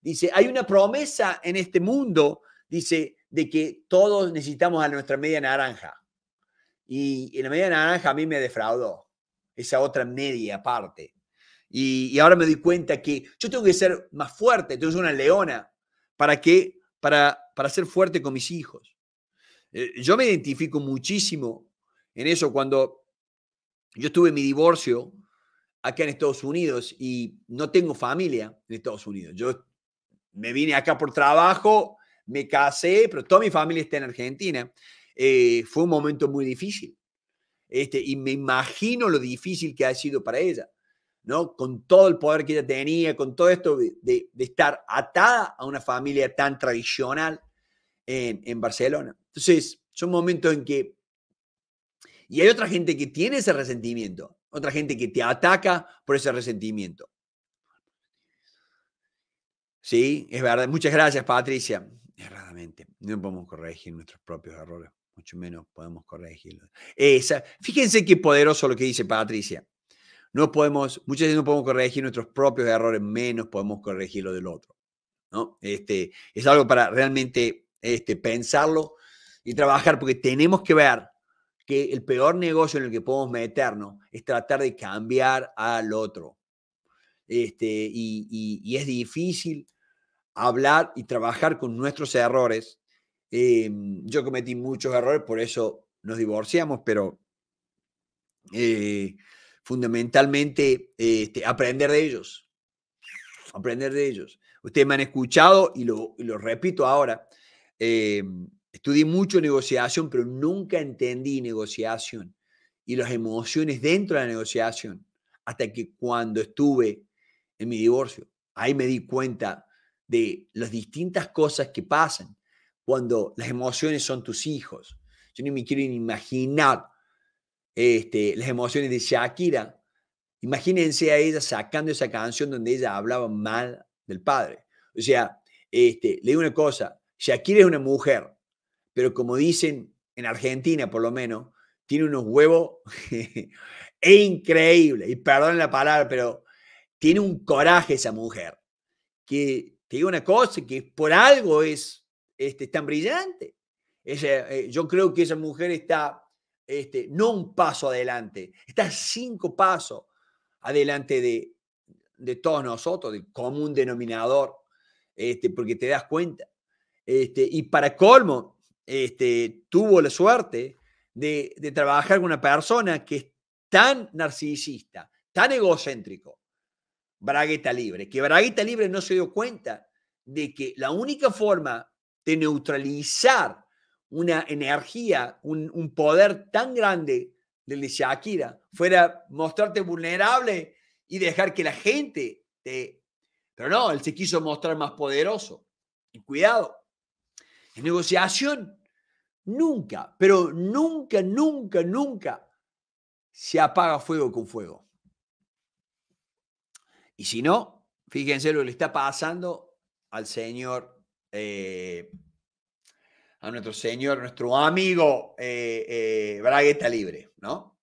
Dice, hay una promesa en este mundo, dice, de que todos necesitamos a nuestra media naranja. Y, y la media naranja a mí me defraudó, esa otra media parte. Y, ahora me doy cuenta que yo tengo que ser más fuerte, tengo que ser una leona. ¿Para qué? Para, para ser fuerte con mis hijos. Eh, yo me identifico muchísimo en eso cuando yo tuve mi divorcio acá en Estados Unidos y no tengo familia en Estados Unidos. Yo me vine acá por trabajo, me casé, pero toda mi familia está en Argentina. Eh, fue un momento muy difícil. Este, y me imagino lo difícil que ha sido para ella. ¿no? Con todo el poder que ella tenía, con todo esto de, estar atada a una familia tan tradicional en, Barcelona. Entonces, son momentos en que... Y hay otra gente que tiene ese resentimiento, otra gente que te ataca por ese resentimiento. Sí, es verdad. Muchas gracias, Patricia. Erradamente. No podemos corregir nuestros propios errores, mucho menos podemos corregirlos. Esa, fíjense qué poderoso lo que dice Patricia. No podemos, muchas veces no podemos corregir nuestros propios errores, menos podemos corregir lo del otro. ¿no? Este, es algo para realmente este, pensarlo y trabajar, porque tenemos que ver que el peor negocio en el que podemos meternos es tratar de cambiar al otro. Este, y, es difícil hablar y trabajar con nuestros errores. Eh, yo cometí muchos errores, por eso nos divorciamos, pero eh, fundamentalmente este, aprender de ellos. Aprender de ellos. Ustedes me han escuchado y lo, repito ahora. Eh, estudié mucho negociación, pero nunca entendí negociación y las emociones dentro de la negociación hasta que cuando estuve en mi divorcio, ahí me di cuenta de las distintas cosas que pasan cuando las emociones son tus hijos. Yo ni me quiero imaginar este, las emociones de Shakira. Imagínense a ella sacando esa canción donde ella hablaba mal del padre. O sea, este, le digo una cosa, Shakira es una mujer, pero como dicen en Argentina por lo menos, tiene unos huevos [LAUGHS] e increíbles, y perdón la palabra, pero tiene un coraje esa mujer, que te digo una cosa, que por algo es, este, tan brillante. Eh, yo creo que esa mujer está este, no un paso adelante, está cinco pasos adelante de, todos nosotros, como común denominador, este, porque te das cuenta. Este, y para colmo, este, tuvo la suerte de, de trabajar con una persona que es tan narcisista, tan egocéntrico, Bragueta Libre, que Bragueta Libre no se dio cuenta de que la única forma de neutralizar una energía, un, poder tan grande del de Shakira fuera mostrarte vulnerable y dejar que la gente te... Pero no, él se quiso mostrar más poderoso. Y cuidado, en negociación nunca, pero nunca, nunca, nunca se apaga fuego con fuego. Y si no, fíjense lo que le está pasando al señor eh, a nuestro señor, nuestro amigo eh, eh, Bragueta Libre, ¿no?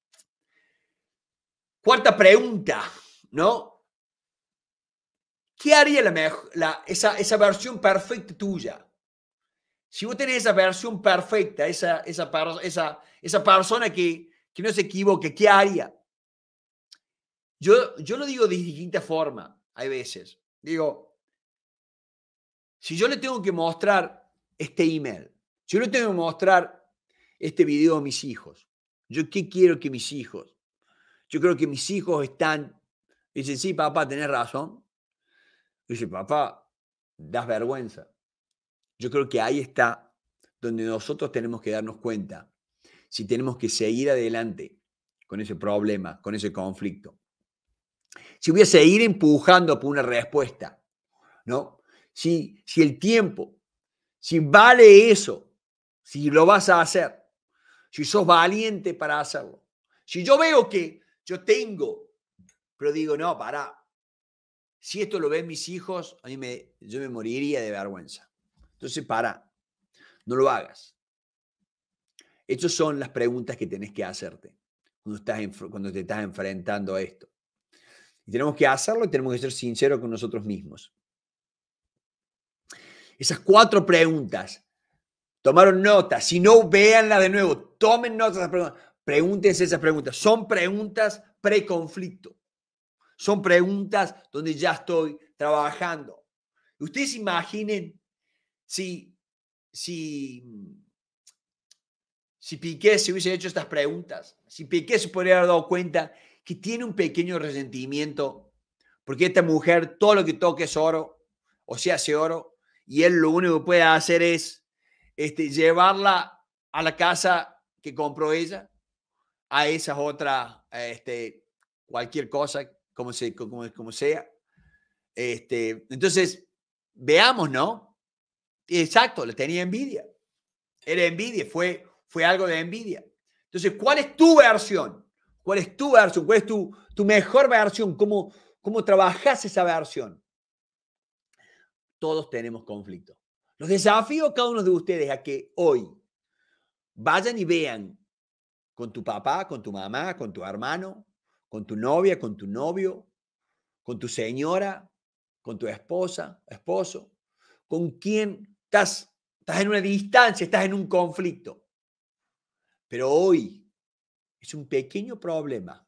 Cuarta pregunta, ¿no? ¿Qué haría la, la esa, versión perfecta tuya? Si vos tenés esa versión perfecta, esa, esa, esa, esa persona que, que no se equivoque, ¿qué haría? Yo, yo lo digo de distinta forma, hay veces. Digo, si yo le tengo que mostrar este email yo le tengo que mostrar este video a mis hijos. Yo qué quiero que mis hijos. Yo creo que mis hijos están. Dicen, sí, papá, tenés razón. Dice, papá, das vergüenza. Yo creo que ahí está donde nosotros tenemos que darnos cuenta si tenemos que seguir adelante con ese problema, con ese conflicto. Si voy a seguir empujando por una respuesta, ¿no? Si, si el tiempo, si vale eso si lo vas a hacer, si sos valiente para hacerlo. Si yo veo que yo tengo, pero digo, no, para, si esto lo ven mis hijos, a mí me, yo me moriría de vergüenza. Entonces, para, no lo hagas. Estas son las preguntas que tenés que hacerte cuando, estás cuando te estás enfrentando a esto. Y tenemos que hacerlo y tenemos que ser sinceros con nosotros mismos. Esas cuatro preguntas tomaron nota. Si no, véanla de nuevo. Tomen nota de Pregúntense esas preguntas. Son preguntas preconflicto. Son preguntas donde ya estoy trabajando. Ustedes imaginen si, si, si Piqué se hubiese hecho estas preguntas, si Piqué se podría haber dado cuenta que tiene un pequeño resentimiento, porque esta mujer todo lo que toca es oro, o se hace oro, y él lo único que puede hacer es este, llevarla a la casa que compró ella, a esas otras, este, cualquier cosa, como, como, como sea. Este, entonces, veamos, ¿no? Exacto, le tenía envidia. Era envidia, fue, fue algo de envidia. Entonces, ¿cuál es tu versión? ¿Cuál es tu versión? ¿Cuál es tu, mejor versión? ¿Cómo, ¿Cómo trabajas esa versión? Todos tenemos conflictos. Los desafío a cada uno de ustedes a que hoy vayan y vean con tu papá, con tu mamá, con tu hermano, con tu novia, con tu novio, con tu señora, con tu esposa, esposo, con quien estás, estás en una distancia, estás en un conflicto. Pero hoy es un pequeño problema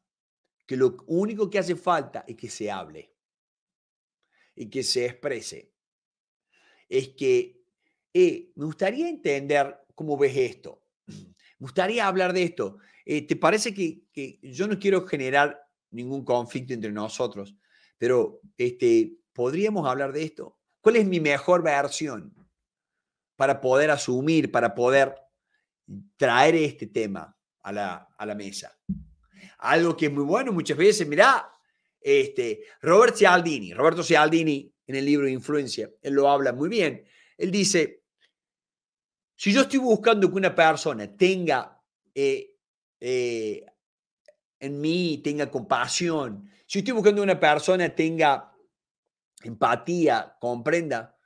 que lo único que hace falta es que se hable y que se exprese. Es que eh, me gustaría entender cómo ves esto. [CLEARS THROAT] Me gustaría hablar de esto. Eh, ¿Te parece que, yo no quiero generar ningún conflicto entre nosotros, pero este, podríamos hablar de esto? ¿Cuál es mi mejor versión para poder asumir, para poder traer este tema a la, a la mesa? Algo que es muy bueno muchas veces, mirá, este, Robert Cialdini, Roberto Cialdini, en el libro Influencia, él lo habla muy bien. Él dice, si yo estoy buscando que una persona tenga eh, eh, en mí, tenga compasión, si estoy buscando que una persona tenga empatía, comprenda,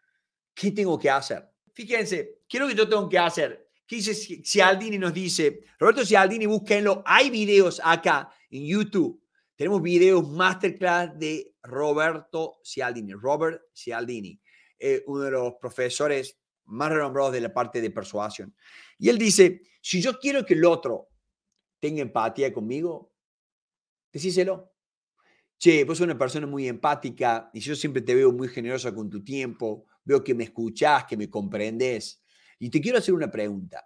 ¿qué tengo que hacer? Fíjense, ¿qué es lo que yo tengo que hacer? ¿Qué dice Cialdini? Nos dice, Roberto Cialdini, búsquenlo. Hay videos acá en YouTube. Tenemos videos masterclass de Roberto Cialdini, Robert Cialdini, eh, uno de los profesores más renombrados de la parte de persuasión. Y él dice, si yo quiero que el otro tenga empatía conmigo, decíselo. Che, vos sos una persona muy empática y yo siempre te veo muy generosa con tu tiempo, veo que me escuchás, que me comprendes. Y te quiero hacer una pregunta.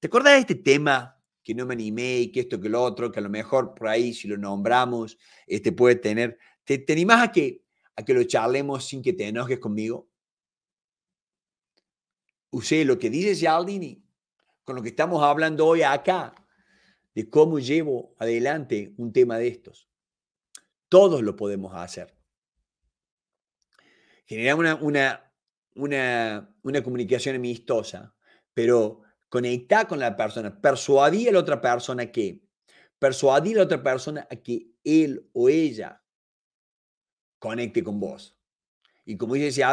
¿Te acordás de este tema que no me animé y que esto que lo otro, que a lo mejor por ahí si lo nombramos, este puede tener... ¿Te, animás a que, a que lo charlemos sin que te enojes conmigo? usé lo que dice Cialdini con lo que estamos hablando hoy acá, de cómo llevo adelante un tema de estos. Todos lo podemos hacer. Generar una, una, comunicación amistosa, pero conectar con la persona, persuadir a la otra persona que, persuadir a la otra persona a que él o ella conecte con vos. Y como dice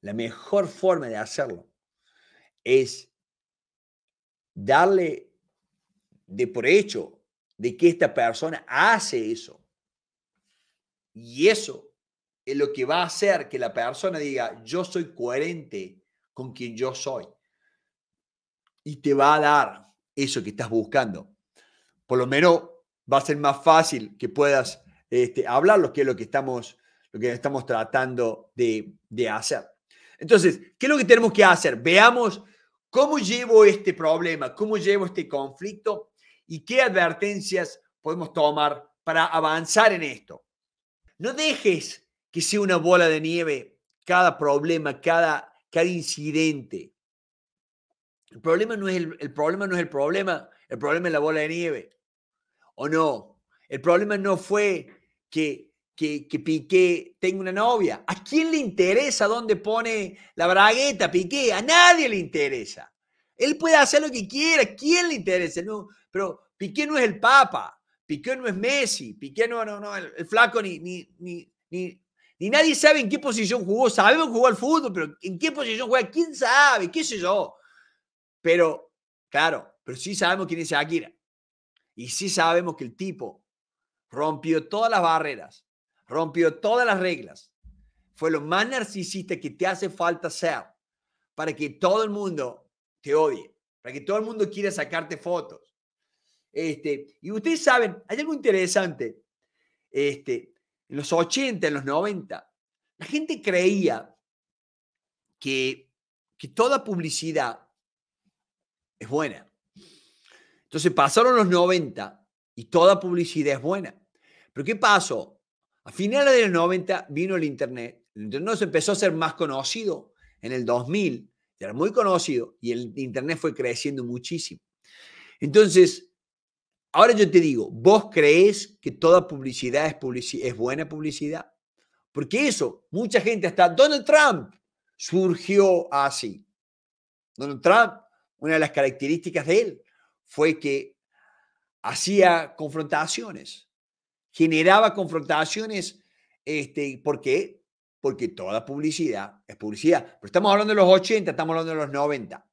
la mejor forma de hacerlo es darle de por hecho de que esta persona hace eso. Y eso es lo que va a hacer que la persona diga, yo soy coherente con quien yo soy. Y te va a dar eso que estás buscando. Por lo menos va a ser más fácil que puedas este, hablar lo que es lo que estamos, lo que estamos tratando de, de hacer. Entonces, ¿qué es lo que tenemos que hacer? Veamos ¿Cómo llevo este problema? ¿Cómo llevo este conflicto? ¿Y qué advertencias podemos tomar para avanzar en esto? No dejes que sea una bola de nieve cada problema, cada, cada incidente. El problema, no es el, el problema no es el problema, el problema es la bola de nieve. ¿O no? El problema no fue que que, Piqué tenga una novia. ¿A quién le interesa dónde pone la bragueta Piqué? A nadie le interesa. Él puede hacer lo que quiera. ¿A quién le interesa? pero Piqué no es el Papa. Piqué no es Messi. Piqué no, no, no. El, flaco ni, ni, ni, ni nadie sabe en qué posición jugó. Sabemos que jugó al fútbol, pero en qué posición juega, quién sabe, qué sé yo. Pero, claro, pero sí sabemos quién es Akira Y sí sabemos que el tipo rompió todas las barreras rompió todas las reglas, fue lo más narcisista que te hace falta ser para que todo el mundo te odie, para que todo el mundo quiera sacarte fotos. Este, y ustedes saben, hay algo interesante. Este, en los 80, en los 90, la gente creía que, que toda publicidad es buena. Entonces pasaron los 90 y toda publicidad es buena. Pero ¿qué pasó? A finales de los 90 vino el Internet. El Internet empezó a ser más conocido en el 2000, era muy conocido y el Internet fue creciendo muchísimo. Entonces, ahora yo te digo, ¿vos crees que toda publicidad es, es buena publicidad? Porque eso, mucha gente, hasta Donald Trump surgió así. Donald Trump, una de las características de él fue que hacía confrontaciones generaba confrontaciones, este, ¿por qué? Porque toda publicidad es publicidad. Pero estamos hablando de los 80, estamos hablando de los 90.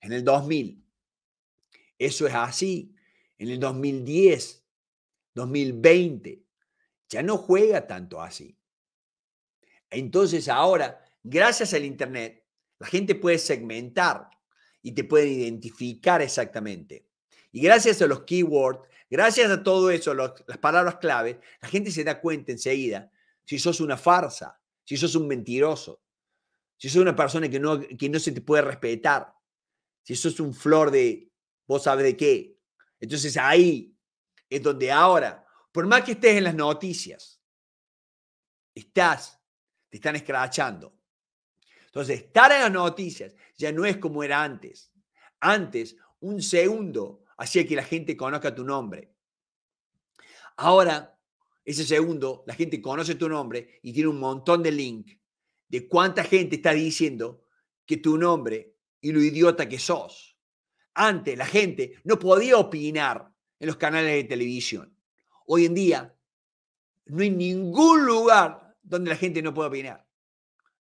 En el 2000, eso es así. En el 2010, 2020, ya no juega tanto así. Entonces ahora, gracias al Internet, la gente puede segmentar y te pueden identificar exactamente. Y gracias a los keywords, Gracias a todo eso, las palabras clave, la gente se da cuenta enseguida si sos una farsa, si sos un mentiroso, si sos una persona que no, que no se te puede respetar, si sos un flor de vos sabes de qué. Entonces ahí es donde ahora, por más que estés en las noticias, estás, te están escrachando. Entonces, estar en las noticias ya no es como era antes. Antes, un segundo hacía que la gente conozca tu nombre. Ahora, ese segundo, la gente conoce tu nombre y tiene un montón de link de cuánta gente está diciendo que tu nombre y lo idiota que sos. Antes la gente no podía opinar en los canales de televisión. Hoy en día no hay ningún lugar donde la gente no pueda opinar.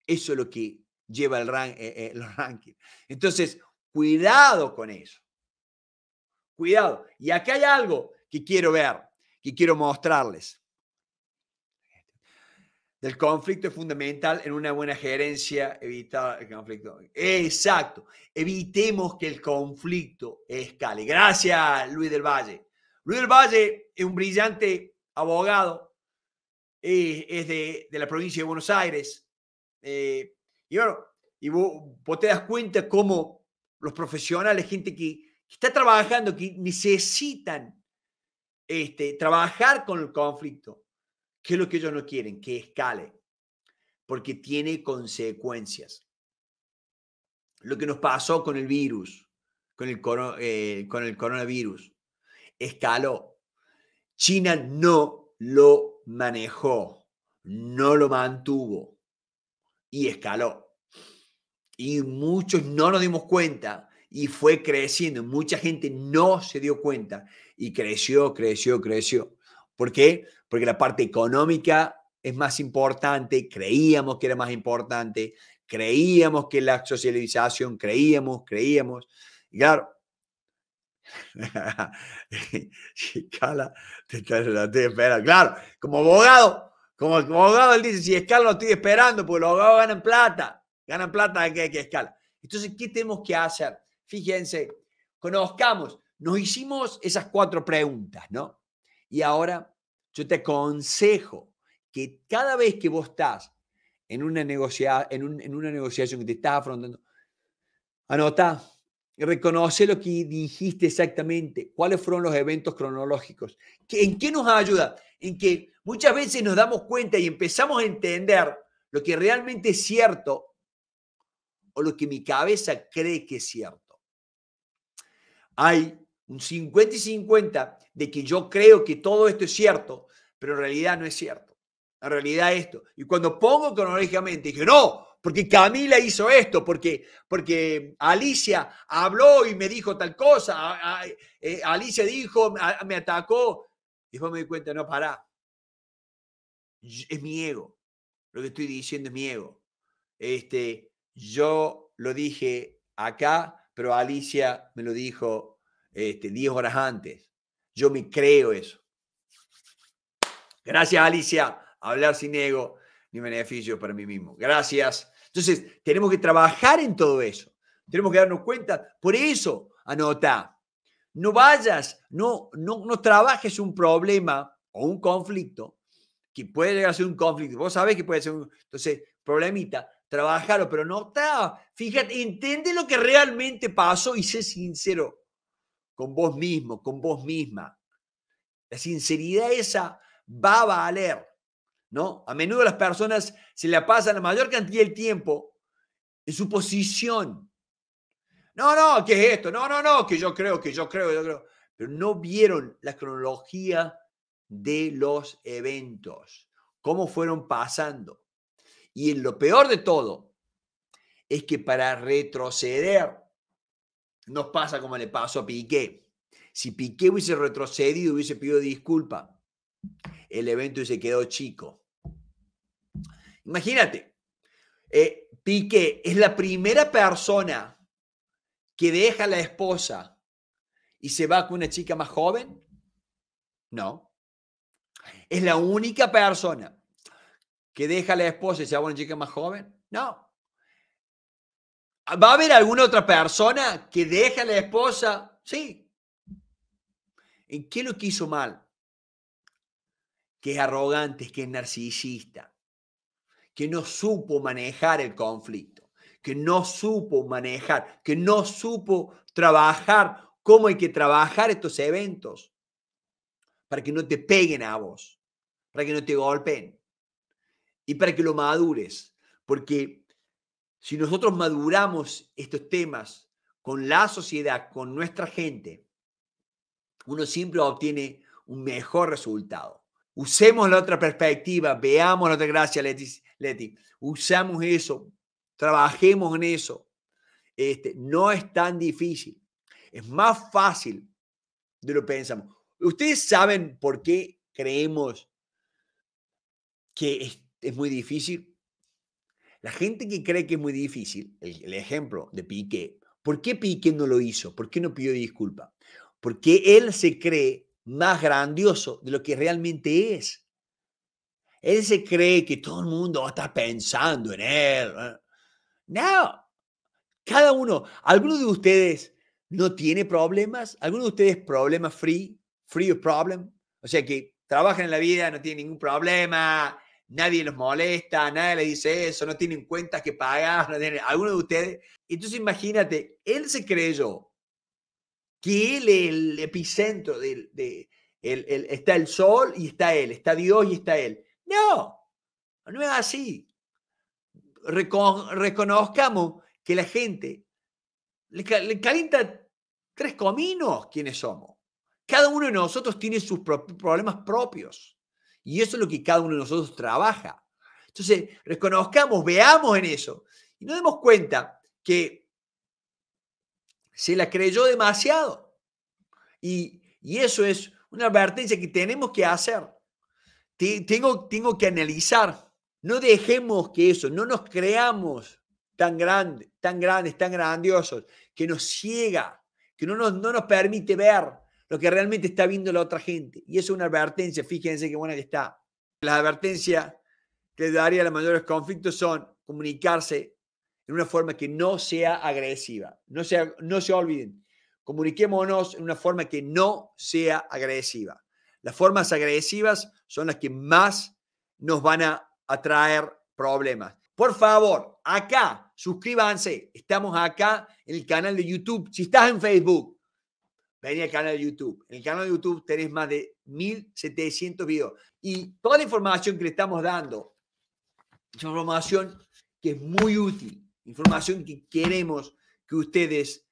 Eso es lo que lleva el ranking eh, eh, los rankings. Entonces, cuidado con eso. Cuidado. Y aquí hay algo que quiero ver, que quiero mostrarles. Del conflicto es fundamental en una buena gerencia evitar el conflicto. Exacto. Evitemos que el conflicto escale. Gracias, Luis del Valle. Luis del Valle es un brillante abogado. es de, la provincia de Buenos Aires. Eh, y bueno, vos, vos te das cuenta cómo los profesionales, gente que está trabajando, que necesitan este, trabajar con el conflicto, que es lo que ellos no quieren, que escale, porque tiene consecuencias. Lo que nos pasó con el virus, con el, eh, con el coronavirus, escaló. China no lo manejó, no lo mantuvo y escaló. Y muchos no nos dimos cuenta y fue creciendo. Mucha gente no se dio cuenta y creció, creció, creció. ¿Por qué? Porque la parte económica es más importante, creíamos que era más importante, creíamos que la socialización, creíamos, creíamos. claro, si [LAUGHS] escala, te estoy esperando. Claro, como abogado, como, abogado él dice, si escala lo estoy esperando, porque los abogados ganan plata, ganan plata que, que escala. Entonces, ¿qué tenemos que hacer? Fíjense, conozcamos, nos hicimos esas cuatro preguntas, ¿no? Y ahora yo te aconsejo que cada vez que vos estás en una, en, una negociación que te estás afrontando, anota, reconoce lo que dijiste exactamente, cuáles fueron los eventos cronológicos, en qué nos ayuda, en que muchas veces nos damos cuenta y empezamos a entender lo que realmente es cierto o lo que mi cabeza cree que es cierto hay un 50 y 50 de que yo creo que todo esto es cierto, pero en realidad no es cierto. En realidad esto. Y cuando pongo cronológicamente, dije, no, porque Camila hizo esto, porque, porque Alicia habló y me dijo tal cosa, eh, Alicia dijo, me atacó. Y después me di cuenta, no, pará. Es mi ego. Lo que estoy diciendo es mi ego. Este, yo lo dije acá, pero Alicia me lo dijo este, 10 horas antes. Yo me creo eso. Gracias, Alicia. Hablar sin ego ni beneficio para mí mismo. Gracias. Entonces, tenemos que trabajar en todo eso. Tenemos que darnos cuenta. Por eso, anota. No vayas, no, no, no trabajes un problema o un conflicto que puede llegar a ser un conflicto. Vos sabés que puede ser un entonces, problemita trabájalo pero no estaba. Fíjate, entiende lo que realmente pasó y sé sincero con vos mismo, con vos misma. La sinceridad esa va a valer, ¿no? A menudo las personas se la pasan la mayor cantidad del tiempo en su posición. No, no, ¿qué es esto? No, no, no, que yo creo, que yo creo, yo creo. Pero no vieron la cronología de los eventos, cómo fueron pasando. Y en lo peor de todo es que para retroceder nos pasa como le pasó a Piqué. Si Piqué hubiese retrocedido, hubiese pedido disculpa, el evento se quedó chico. Imagínate, eh, Piqué es la primera persona que deja a la esposa y se va con una chica más joven. No. Es la única persona que deja la esposa y se va a una chica más joven? No. ¿Va a haber alguna otra persona que deja la esposa? Sí. ¿En qué lo quiso mal? Que es arrogante, que es narcisista, que no supo manejar el conflicto, que no supo manejar, que no supo trabajar cómo hay que trabajar estos eventos para que no te peguen a vos, para que no te golpeen y para que lo madures. Porque si nosotros maduramos estos temas con la sociedad, con nuestra gente, uno siempre obtiene un mejor resultado. Usemos la otra perspectiva, veamos la otra gracia, Leti. Usamos eso, trabajemos en eso. Este, no es tan difícil, es más fácil de lo que pensamos. Ustedes saben por qué creemos que es muy difícil. La gente que cree que es muy difícil, el, ejemplo de Piqué, ¿por qué Piqué no lo hizo? ¿Por qué no pidió disculpa? Porque él se cree más grandioso de lo que realmente es. Él se cree que todo el mundo está pensando en él. ¿eh? No, cada uno, ¿Alguno de ustedes no tiene problemas, ¿Alguno de ustedes problemas free, free of problem, o sea que trabajan en la vida, no tienen ningún problema, nadie los molesta, nadie le dice eso, no tienen cuentas que pagar, no alguno de ustedes. Entonces imagínate, él se creyó que él es el epicentro está el sol y está él, está Dios y está él. No, no es así. reconozcamos que la gente le, calienta tres cominos quienes somos. Cada uno de nosotros tiene sus problemas propios. Y eso es lo que cada uno de nosotros trabaja. Entonces, reconozcamos, veamos en eso. Y nos demos cuenta que se la creyó demasiado. Y, eso es una advertencia que tenemos que hacer. tengo, tengo que analizar. No dejemos que eso, no nos creamos tan, grande, tan grandes, tan grandiosos, que nos ciega, que no nos, no nos permite ver lo que realmente está viendo la otra gente. Y es una advertencia, fíjense qué buena que está. la advertencia que daría a los mayores conflictos son comunicarse en una forma que no sea agresiva. No, sea, no se olviden, comuniquémonos en una forma que no sea agresiva. Las formas agresivas son las que más nos van a atraer problemas. Por favor, acá, suscríbanse. Estamos acá en el canal de YouTube. Si estás en Facebook, Vení al canal de YouTube. En el canal de YouTube tenés más de 1.700 videos. Y toda la información que le estamos dando información que es muy útil, información que queremos que ustedes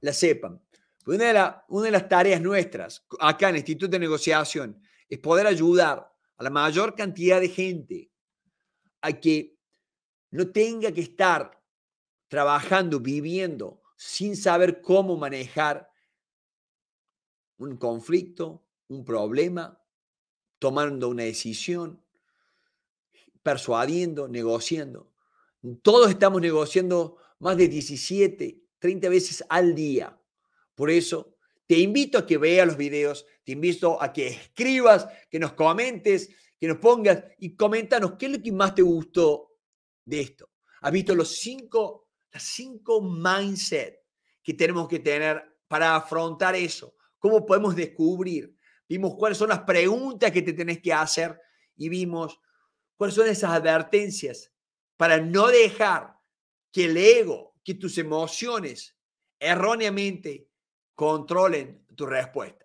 la sepan. de, una de las tareas nuestras acá en el Instituto de Negociación es poder ayudar a la mayor cantidad de gente a que no tenga que estar trabajando, viviendo, sin saber cómo manejar un conflicto, un problema, tomando una decisión, persuadiendo, negociando. Todos estamos negociando más de 17, 30 veces al día. Por eso te invito a que veas los videos, te invito a que escribas, que nos comentes, que nos pongas y coméntanos qué es lo que más te gustó de esto. Has visto los cinco, las cinco mindset que tenemos que tener para afrontar eso, ¿Cómo podemos descubrir? Vimos cuáles son las preguntas que te tenés que hacer y vimos cuáles son esas advertencias para no dejar que el ego, que tus emociones erróneamente controlen tu respuesta.